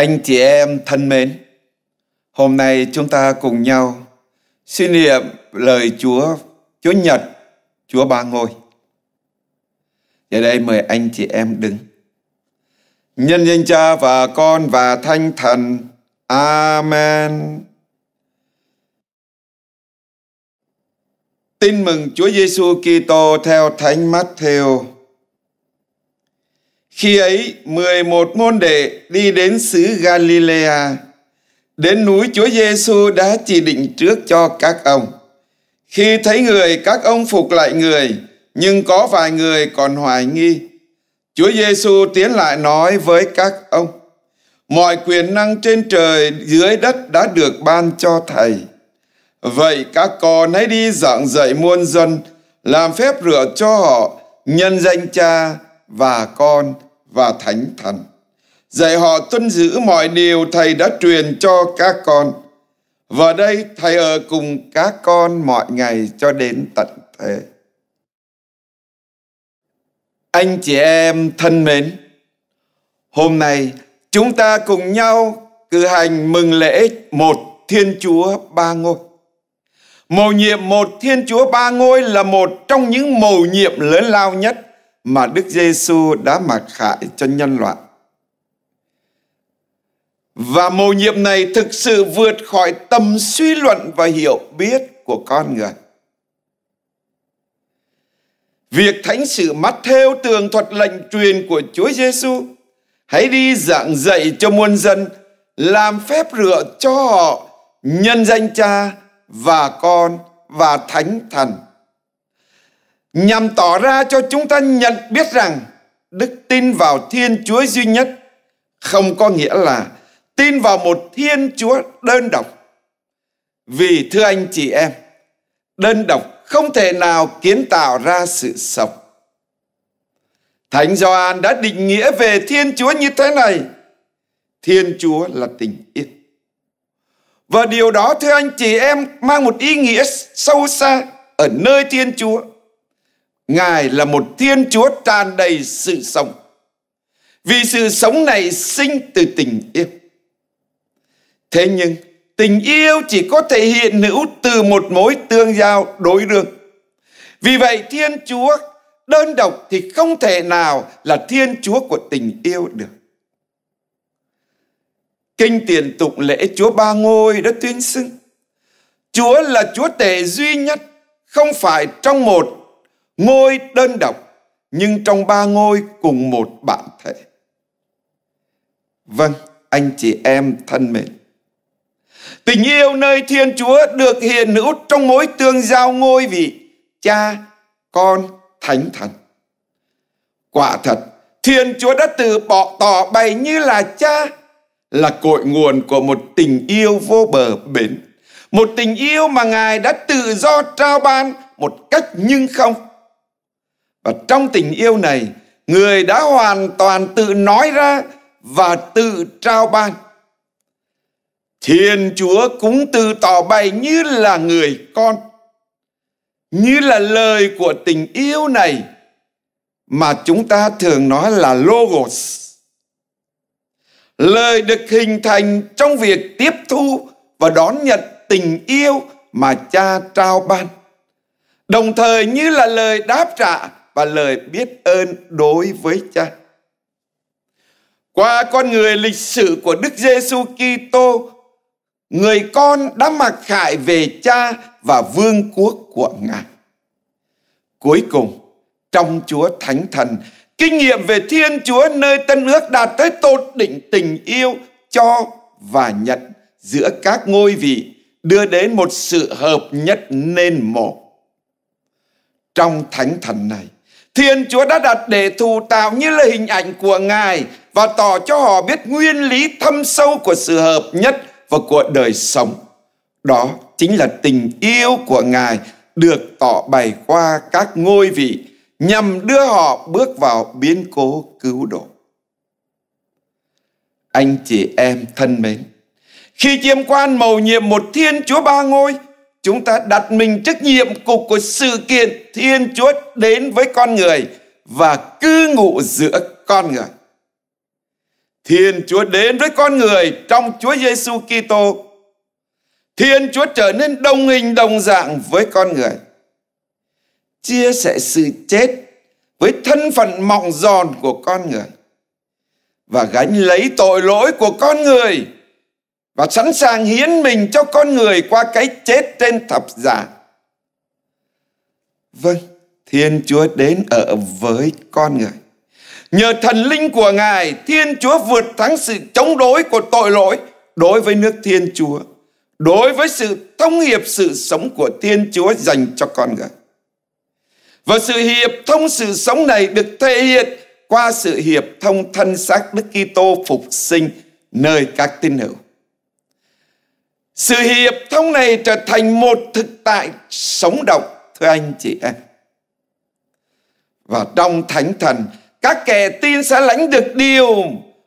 Anh chị em thân mến, hôm nay chúng ta cùng nhau suy niệm lời Chúa, Chúa Nhật, Chúa Ba Ngôi. Giờ đây mời anh chị em đứng. Nhân danh Cha và Con và Thanh Thần. Amen. Tin mừng Chúa Giêsu Kitô theo Thánh Matthew. Khi ấy, mười một môn đệ đi đến xứ Galilea, đến núi Chúa Giêsu đã chỉ định trước cho các ông. Khi thấy người, các ông phục lại người, nhưng có vài người còn hoài nghi. Chúa Giêsu tiến lại nói với các ông: Mọi quyền năng trên trời dưới đất đã được ban cho Thầy. Vậy các con hãy đi giảng dạy muôn dân, làm phép rửa cho họ nhân danh Cha và Con và Thánh Thần. Dạy họ tuân giữ mọi điều Thầy đã truyền cho các con. Và đây Thầy ở cùng các con mọi ngày cho đến tận thế. Anh chị em thân mến, hôm nay chúng ta cùng nhau cử hành mừng lễ một Thiên Chúa Ba Ngôi. Mầu nhiệm một Thiên Chúa Ba Ngôi là một trong những mầu nhiệm lớn lao nhất mà Đức Giêsu đã mặc khải cho nhân loại. Và mầu nhiệm này thực sự vượt khỏi tâm suy luận và hiểu biết của con người. Việc thánh sự mắt theo tường thuật lệnh truyền của Chúa Giêsu hãy đi giảng dạy cho muôn dân, làm phép rửa cho họ nhân danh cha và con và thánh thần nhằm tỏ ra cho chúng ta nhận biết rằng đức tin vào Thiên Chúa duy nhất không có nghĩa là tin vào một Thiên Chúa đơn độc. Vì thưa anh chị em, đơn độc không thể nào kiến tạo ra sự sống. Thánh Gioan đã định nghĩa về Thiên Chúa như thế này. Thiên Chúa là tình yêu. Và điều đó thưa anh chị em mang một ý nghĩa sâu xa ở nơi Thiên Chúa Ngài là một Thiên Chúa tràn đầy sự sống. Vì sự sống này sinh từ tình yêu. Thế nhưng, tình yêu chỉ có thể hiện hữu từ một mối tương giao đối đương. Vì vậy, Thiên Chúa đơn độc thì không thể nào là Thiên Chúa của tình yêu được. Kinh tiền tụng lễ Chúa Ba Ngôi đã tuyên xưng. Chúa là Chúa tể duy nhất, không phải trong một ngôi đơn độc nhưng trong ba ngôi cùng một bản thể. Vâng, anh chị em thân mến. Tình yêu nơi Thiên Chúa được hiện hữu trong mối tương giao ngôi vị Cha, Con, Thánh Thần. Quả thật, Thiên Chúa đã từ bỏ tỏ bày như là cha là cội nguồn của một tình yêu vô bờ bến. Một tình yêu mà Ngài đã tự do trao ban một cách nhưng không và trong tình yêu này, người đã hoàn toàn tự nói ra và tự trao ban. Thiên Chúa cũng tự tỏ bày như là người con, như là lời của tình yêu này mà chúng ta thường nói là logos. Lời được hình thành trong việc tiếp thu và đón nhận tình yêu mà cha trao ban. Đồng thời như là lời đáp trả và lời biết ơn đối với Cha. Qua con người lịch sử của Đức Giêsu Kitô, người con đã mặc khải về Cha và vương quốc của Ngài. Cuối cùng, trong Chúa Thánh Thần, kinh nghiệm về Thiên Chúa nơi Tân Ước đạt tới tột đỉnh tình yêu cho và nhận giữa các ngôi vị đưa đến một sự hợp nhất nên một. Trong Thánh Thần này, Thiên Chúa đã đặt để thù tạo như là hình ảnh của Ngài và tỏ cho họ biết nguyên lý thâm sâu của sự hợp nhất và của đời sống. Đó chính là tình yêu của Ngài được tỏ bày qua các ngôi vị nhằm đưa họ bước vào biến cố cứu độ. Anh chị em thân mến, khi chiêm quan mầu nhiệm một Thiên Chúa ba ngôi – chúng ta đặt mình trách nhiệm cục của sự kiện Thiên Chúa đến với con người và cư ngụ giữa con người. Thiên Chúa đến với con người trong Chúa Giêsu Kitô. Thiên Chúa trở nên đồng hình đồng dạng với con người. Chia sẻ sự chết với thân phận mỏng giòn của con người và gánh lấy tội lỗi của con người và sẵn sàng hiến mình cho con người qua cái chết trên thập giá. Vâng, Thiên Chúa đến ở với con người. Nhờ thần linh của Ngài, Thiên Chúa vượt thắng sự chống đối của tội lỗi đối với nước Thiên Chúa, đối với sự thông hiệp sự sống của Thiên Chúa dành cho con người. Và sự hiệp thông sự sống này được thể hiện qua sự hiệp thông thân xác Đức Kitô phục sinh nơi các tín hữu. Sự hiệp thông này trở thành một thực tại sống động, thưa anh chị em. Và trong thánh thần, các kẻ tin sẽ lãnh được điều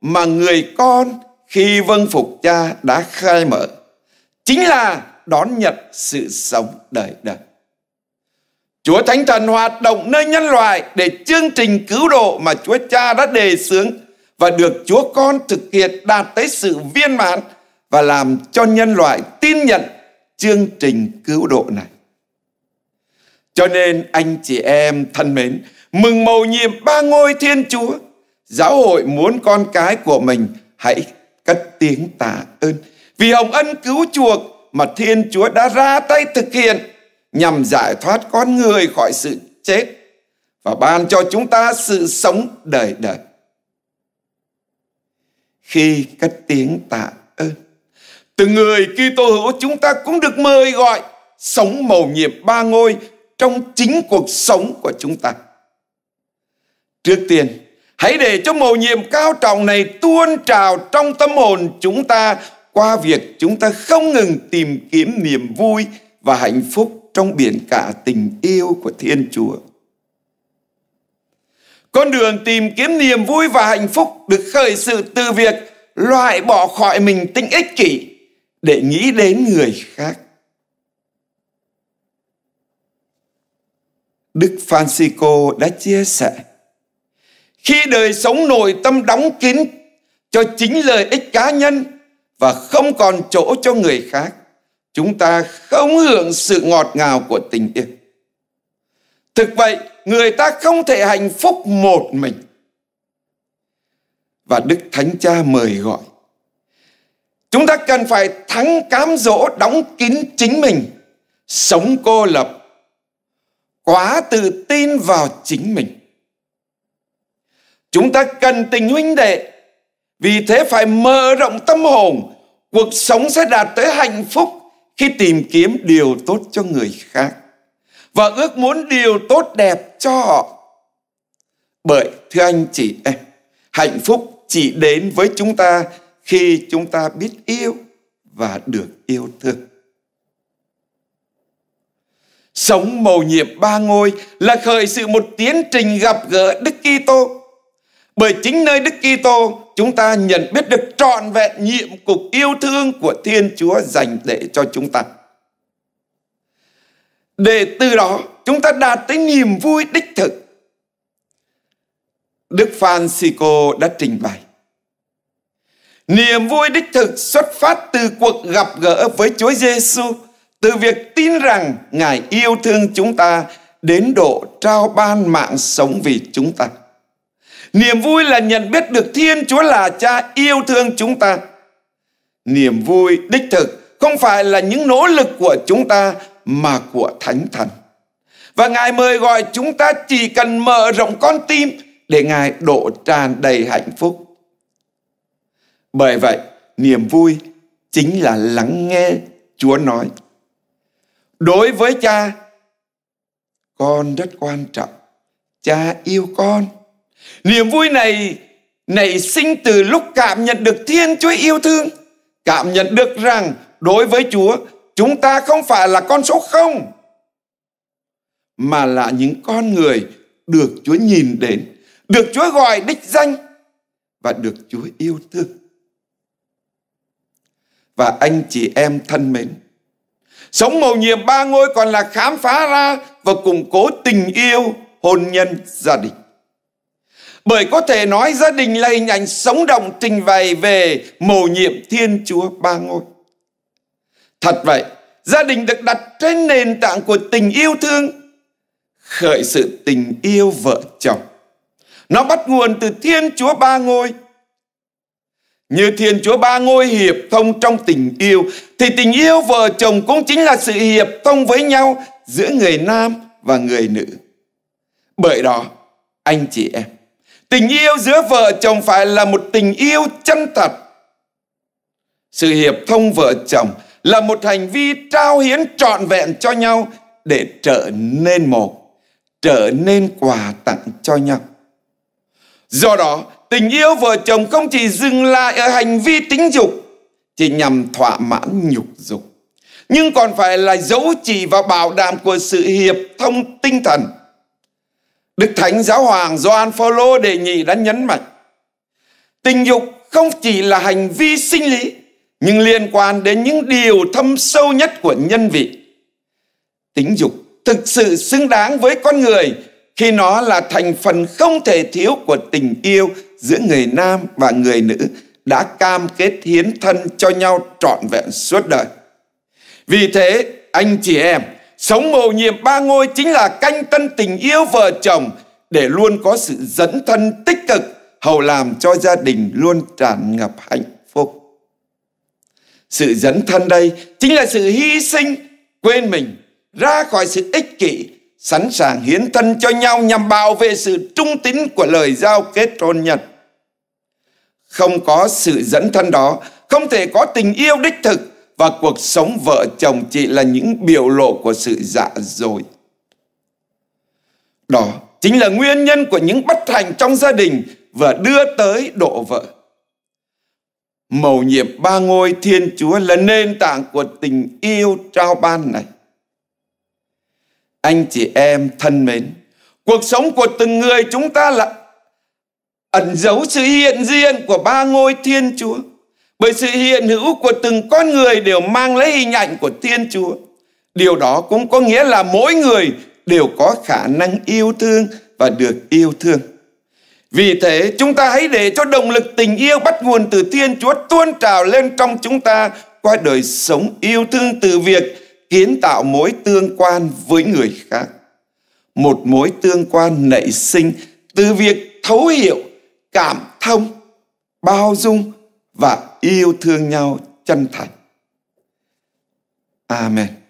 mà người con khi vâng phục cha đã khai mở. Chính là đón nhận sự sống đời đời. Chúa Thánh Thần hoạt động nơi nhân loại để chương trình cứu độ mà Chúa Cha đã đề xướng và được Chúa Con thực hiện đạt tới sự viên mãn và làm cho nhân loại tin nhận chương trình cứu độ này. Cho nên anh chị em thân mến, mừng mầu nhiệm ba ngôi Thiên Chúa, giáo hội muốn con cái của mình hãy cất tiếng tạ ơn vì hồng ân cứu chuộc mà Thiên Chúa đã ra tay thực hiện nhằm giải thoát con người khỏi sự chết và ban cho chúng ta sự sống đời đời. Khi cất tiếng tạ từ người Kitô hữu chúng ta cũng được mời gọi sống mầu nhiệm ba ngôi trong chính cuộc sống của chúng ta. Trước tiên, hãy để cho mầu nhiệm cao trọng này tuôn trào trong tâm hồn chúng ta qua việc chúng ta không ngừng tìm kiếm niềm vui và hạnh phúc trong biển cả tình yêu của Thiên Chúa. Con đường tìm kiếm niềm vui và hạnh phúc được khởi sự từ việc loại bỏ khỏi mình tính ích kỷ để nghĩ đến người khác. Đức Francisco đã chia sẻ khi đời sống nội tâm đóng kín cho chính lợi ích cá nhân và không còn chỗ cho người khác chúng ta không hưởng sự ngọt ngào của tình yêu thực vậy người ta không thể hạnh phúc một mình và đức thánh cha mời gọi Chúng ta cần phải thắng cám dỗ đóng kín chính mình, sống cô lập, quá tự tin vào chính mình. Chúng ta cần tình huynh đệ, vì thế phải mở rộng tâm hồn, cuộc sống sẽ đạt tới hạnh phúc khi tìm kiếm điều tốt cho người khác và ước muốn điều tốt đẹp cho họ. Bởi thưa anh chị em, hạnh phúc chỉ đến với chúng ta khi chúng ta biết yêu và được yêu thương. Sống mầu nhiệm ba ngôi là khởi sự một tiến trình gặp gỡ Đức Kitô. Bởi chính nơi Đức Kitô chúng ta nhận biết được trọn vẹn nhiệm cục yêu thương của Thiên Chúa dành để cho chúng ta. Để từ đó chúng ta đạt tới niềm vui đích thực. Đức Francisco đã trình bày Niềm vui đích thực xuất phát từ cuộc gặp gỡ với Chúa Giêsu, từ việc tin rằng Ngài yêu thương chúng ta đến độ trao ban mạng sống vì chúng ta. Niềm vui là nhận biết được Thiên Chúa là Cha yêu thương chúng ta. Niềm vui đích thực không phải là những nỗ lực của chúng ta mà của Thánh Thần. Và Ngài mời gọi chúng ta chỉ cần mở rộng con tim để Ngài độ tràn đầy hạnh phúc. Bởi vậy, niềm vui chính là lắng nghe Chúa nói. Đối với cha, con rất quan trọng. Cha yêu con. Niềm vui này nảy sinh từ lúc cảm nhận được Thiên Chúa yêu thương, cảm nhận được rằng đối với Chúa, chúng ta không phải là con số không, mà là những con người được Chúa nhìn đến, được Chúa gọi đích danh và được Chúa yêu thương và anh chị em thân mến. Sống mầu nhiệm ba ngôi còn là khám phá ra và củng cố tình yêu, hôn nhân, gia đình. Bởi có thể nói gia đình là hình ảnh sống động trình bày về mầu nhiệm Thiên Chúa ba ngôi. Thật vậy, gia đình được đặt trên nền tảng của tình yêu thương, khởi sự tình yêu vợ chồng. Nó bắt nguồn từ Thiên Chúa ba ngôi – như Thiên Chúa ba ngôi hiệp thông trong tình yêu Thì tình yêu vợ chồng cũng chính là sự hiệp thông với nhau Giữa người nam và người nữ Bởi đó anh chị em Tình yêu giữa vợ chồng phải là một tình yêu chân thật Sự hiệp thông vợ chồng là một hành vi trao hiến trọn vẹn cho nhau để trở nên một, trở nên quà tặng cho nhau. Do đó, tình yêu vợ chồng không chỉ dừng lại ở hành vi tính dục chỉ nhằm thỏa mãn nhục dục nhưng còn phải là dấu chỉ và bảo đảm của sự hiệp thông tinh thần đức thánh giáo hoàng Gioan Phaolô đề nghị đã nhấn mạnh tình dục không chỉ là hành vi sinh lý nhưng liên quan đến những điều thâm sâu nhất của nhân vị tính dục thực sự xứng đáng với con người khi nó là thành phần không thể thiếu của tình yêu giữa người nam và người nữ đã cam kết hiến thân cho nhau trọn vẹn suốt đời. Vì thế, anh chị em, sống mầu nhiệm ba ngôi chính là canh tân tình yêu vợ chồng để luôn có sự dẫn thân tích cực hầu làm cho gia đình luôn tràn ngập hạnh phúc. Sự dẫn thân đây chính là sự hy sinh, quên mình, ra khỏi sự ích kỷ, sẵn sàng hiến thân cho nhau nhằm bảo vệ sự trung tín của lời giao kết hôn nhân. Không có sự dẫn thân đó, không thể có tình yêu đích thực và cuộc sống vợ chồng chỉ là những biểu lộ của sự dạ dối. Đó chính là nguyên nhân của những bất hạnh trong gia đình và đưa tới độ vợ. Mầu nhiệm ba ngôi Thiên Chúa là nền tảng của tình yêu trao ban này anh chị em thân mến cuộc sống của từng người chúng ta là ẩn giấu sự hiện diện của ba ngôi thiên chúa bởi sự hiện hữu của từng con người đều mang lấy hình ảnh của thiên chúa điều đó cũng có nghĩa là mỗi người đều có khả năng yêu thương và được yêu thương vì thế chúng ta hãy để cho động lực tình yêu bắt nguồn từ thiên chúa tuôn trào lên trong chúng ta qua đời sống yêu thương từ việc kiến tạo mối tương quan với người khác. Một mối tương quan nảy sinh từ việc thấu hiểu, cảm thông, bao dung và yêu thương nhau chân thành. Amen.